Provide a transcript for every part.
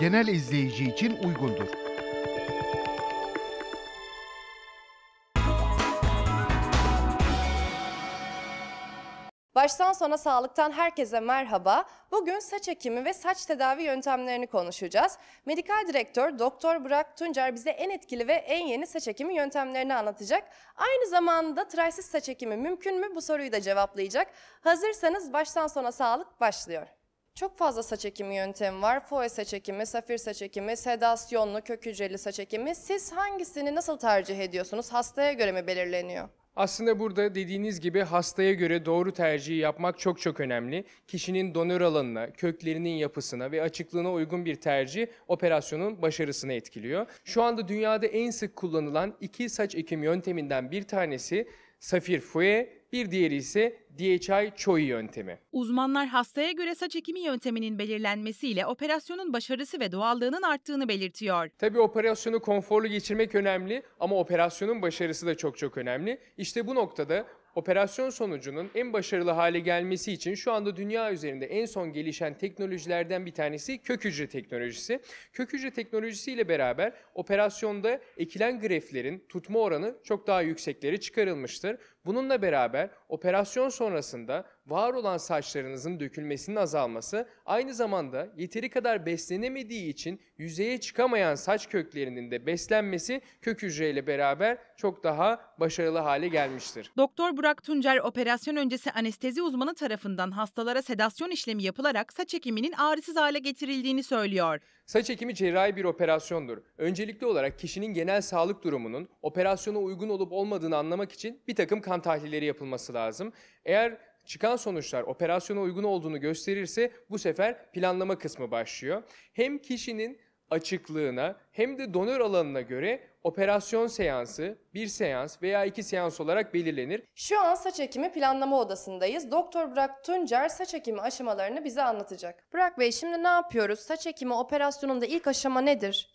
genel izleyici için uygundur. Baştan sona sağlıktan herkese merhaba. Bugün saç ekimi ve saç tedavi yöntemlerini konuşacağız. Medikal direktör Doktor Burak Tuncer bize en etkili ve en yeni saç ekimi yöntemlerini anlatacak. Aynı zamanda tıraysız saç ekimi mümkün mü bu soruyu da cevaplayacak. Hazırsanız baştan sona sağlık başlıyor. Çok fazla saç ekimi yöntemi var. Foe saç ekimi, safir saç ekimi, sedasyonlu, kök hücreli saç ekimi. Siz hangisini nasıl tercih ediyorsunuz? Hastaya göre mi belirleniyor? Aslında burada dediğiniz gibi hastaya göre doğru tercihi yapmak çok çok önemli. Kişinin donör alanına, köklerinin yapısına ve açıklığına uygun bir tercih operasyonun başarısını etkiliyor. Şu anda dünyada en sık kullanılan iki saç ekim yönteminden bir tanesi Safir Fue, bir diğeri ise DHI Choi yöntemi. Uzmanlar hastaya göre saç ekimi yönteminin belirlenmesiyle operasyonun başarısı ve doğallığının arttığını belirtiyor. Tabii operasyonu konforlu geçirmek önemli ama operasyonun başarısı da çok çok önemli. İşte bu noktada operasyon sonucunun en başarılı hale gelmesi için şu anda dünya üzerinde en son gelişen teknolojilerden bir tanesi kök hücre teknolojisi. Kök hücre teknolojisi ile beraber operasyonda ekilen greflerin tutma oranı çok daha yükseklere çıkarılmıştır. Bununla beraber operasyon sonrasında var olan saçlarınızın dökülmesinin azalması aynı zamanda yeteri kadar beslenemediği için yüzeye çıkamayan saç köklerinin de beslenmesi kök hücreyle beraber çok daha başarılı hale gelmiştir. Doktor Burak Tuncer operasyon öncesi anestezi uzmanı tarafından hastalara sedasyon işlemi yapılarak saç ekiminin ağrısız hale getirildiğini söylüyor. Saç ekimi cerrahi bir operasyondur. Öncelikli olarak kişinin genel sağlık durumunun operasyona uygun olup olmadığını anlamak için bir takım kan tahlilleri yapılması lazım. Eğer çıkan sonuçlar operasyona uygun olduğunu gösterirse bu sefer planlama kısmı başlıyor. Hem kişinin açıklığına hem de donör alanına göre operasyon seansı bir seans veya iki seans olarak belirlenir. Şu an saç ekimi planlama odasındayız. Doktor Burak Tuncer saç ekimi aşamalarını bize anlatacak. Burak Bey şimdi ne yapıyoruz? Saç ekimi operasyonunda ilk aşama nedir?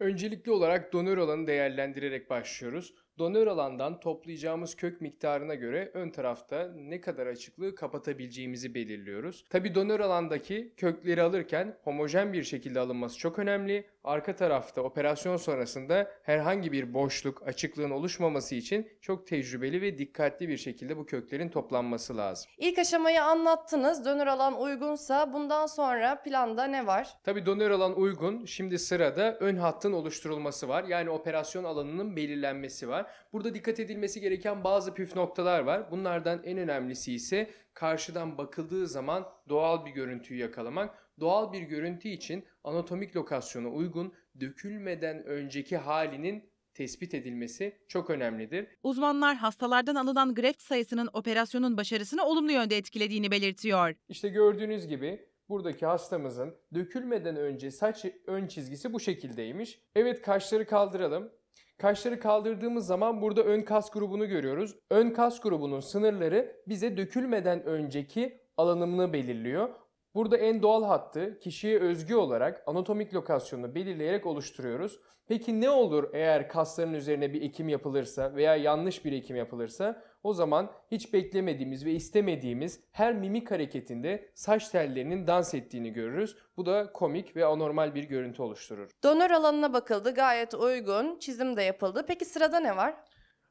Öncelikli olarak donör alanı değerlendirerek başlıyoruz. Donör alandan toplayacağımız kök miktarına göre ön tarafta ne kadar açıklığı kapatabileceğimizi belirliyoruz. Tabi donör alandaki kökleri alırken homojen bir şekilde alınması çok önemli. Arka tarafta operasyon sonrasında herhangi bir boşluk, açıklığın oluşmaması için çok tecrübeli ve dikkatli bir şekilde bu köklerin toplanması lazım. İlk aşamayı anlattınız. Donör alan uygunsa bundan sonra planda ne var? Tabi donör alan uygun. Şimdi sırada ön hattın oluşturulması var. Yani operasyon alanının belirlenmesi var var. Burada dikkat edilmesi gereken bazı püf noktalar var. Bunlardan en önemlisi ise karşıdan bakıldığı zaman doğal bir görüntüyü yakalamak. Doğal bir görüntü için anatomik lokasyona uygun dökülmeden önceki halinin tespit edilmesi çok önemlidir. Uzmanlar hastalardan alınan greft sayısının operasyonun başarısını olumlu yönde etkilediğini belirtiyor. İşte gördüğünüz gibi buradaki hastamızın dökülmeden önce saç ön çizgisi bu şekildeymiş. Evet kaşları kaldıralım. Kaşları kaldırdığımız zaman burada ön kas grubunu görüyoruz. Ön kas grubunun sınırları bize dökülmeden önceki alanımını belirliyor. Burada en doğal hattı kişiye özgü olarak anatomik lokasyonunu belirleyerek oluşturuyoruz. Peki ne olur eğer kasların üzerine bir ekim yapılırsa veya yanlış bir ekim yapılırsa? O zaman hiç beklemediğimiz ve istemediğimiz her mimik hareketinde saç tellerinin dans ettiğini görürüz. Bu da komik ve anormal bir görüntü oluşturur. Donör alanına bakıldı gayet uygun, çizim de yapıldı. Peki sırada ne var?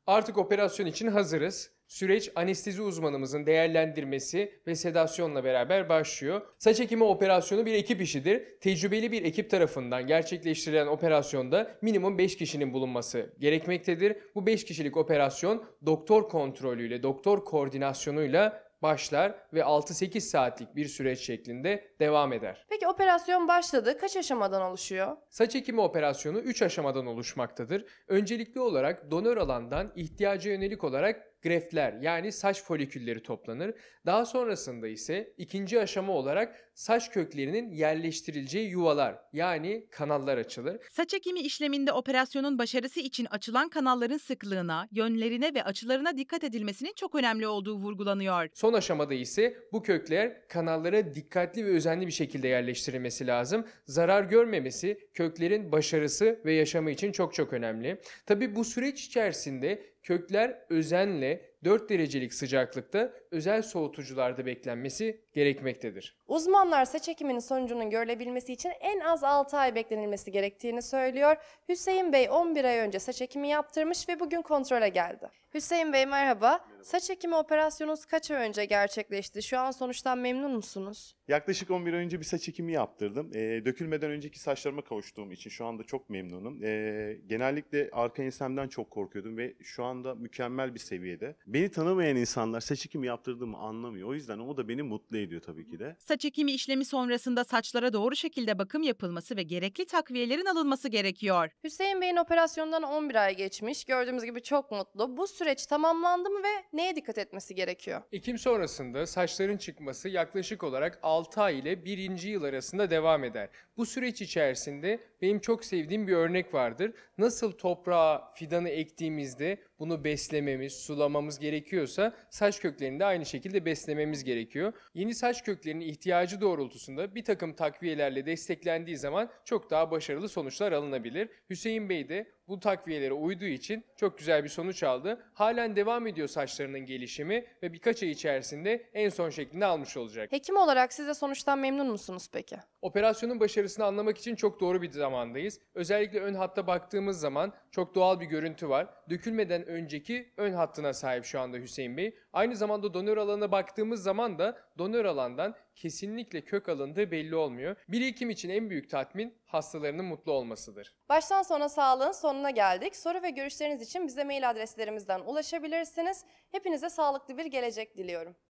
Artık operasyon için hazırız. Süreç anestezi uzmanımızın değerlendirmesi ve sedasyonla beraber başlıyor. Saç ekimi operasyonu bir ekip işidir. Tecrübeli bir ekip tarafından gerçekleştirilen operasyonda minimum 5 kişinin bulunması gerekmektedir. Bu 5 kişilik operasyon doktor kontrolüyle, doktor koordinasyonuyla başlar ve 6-8 saatlik bir süreç şeklinde devam eder. Peki operasyon başladı. Kaç aşamadan oluşuyor? Saç ekimi operasyonu 3 aşamadan oluşmaktadır. Öncelikli olarak donör alandan ihtiyaca yönelik olarak greftler yani saç folikülleri toplanır. Daha sonrasında ise ikinci aşama olarak saç köklerinin yerleştirileceği yuvalar yani kanallar açılır. Saç ekimi işleminde operasyonun başarısı için açılan kanalların sıklığına, yönlerine ve açılarına dikkat edilmesinin çok önemli olduğu vurgulanıyor. Son aşamada ise bu kökler kanallara dikkatli ve özenli bir şekilde yerleştirilmesi lazım. Zarar görmemesi köklerin başarısı ve yaşamı için çok çok önemli. Tabi bu süreç içerisinde kökler özenle 4 derecelik sıcaklıkta özel soğutucularda beklenmesi gerekmektedir. Uzmanlar saç ekiminin sonucunun görülebilmesi için en az 6 ay beklenilmesi gerektiğini söylüyor. Hüseyin Bey 11 ay önce saç ekimi yaptırmış ve bugün kontrole geldi. Hüseyin Bey merhaba. merhaba. Saç ekimi operasyonunuz kaç ay önce gerçekleşti? Şu an sonuçtan memnun musunuz? Yaklaşık 11 ay önce bir saç ekimi yaptırdım. E, dökülmeden önceki saçlarıma kavuştuğum için şu anda çok memnunum. E, genellikle arka ensemden çok korkuyordum ve şu anda mükemmel bir seviyede. Beni tanımayan insanlar saç ekimi yaptırdığımı anlamıyor. O yüzden o da beni mutlu ediyor tabii ki de. Saç ekimi işlemi sonrasında saçlara doğru şekilde bakım yapılması ve gerekli takviyelerin alınması gerekiyor. Hüseyin Bey'in operasyondan 11 ay geçmiş. Gördüğümüz gibi çok mutlu. Bu süreç tamamlandı mı ve neye dikkat etmesi gerekiyor? Ekim sonrasında saçların çıkması yaklaşık olarak 6 ay ile 1. yıl arasında devam eder. Bu süreç içerisinde benim çok sevdiğim bir örnek vardır. Nasıl toprağa fidanı ektiğimizde bunu beslememiz, sulamamız gerekiyorsa saç köklerini de aynı şekilde beslememiz gerekiyor. Yeni saç köklerinin ihtiyacı doğrultusunda bir takım takviyelerle desteklendiği zaman çok daha başarılı sonuçlar alınabilir. Hüseyin Bey de bu takviyelere uyduğu için çok güzel bir sonuç aldı. Halen devam ediyor saçlarının gelişimi ve birkaç ay içerisinde en son şeklini almış olacak. Hekim olarak siz de sonuçtan memnun musunuz peki? Operasyonun başarısını anlamak için çok doğru bir zamandayız. Özellikle ön hatta baktığımız zaman çok doğal bir görüntü var. Dökülmeden önceki ön hattına sahip şu anda Hüseyin Bey. Aynı zamanda donör alanına baktığımız zaman da donör alandan kesinlikle kök alındığı belli olmuyor. Bir hekim için en büyük tatmin hastalarının mutlu olmasıdır. Baştan sona sağlığın sonuna geldik. Soru ve görüşleriniz için bize mail adreslerimizden ulaşabilirsiniz. Hepinize sağlıklı bir gelecek diliyorum.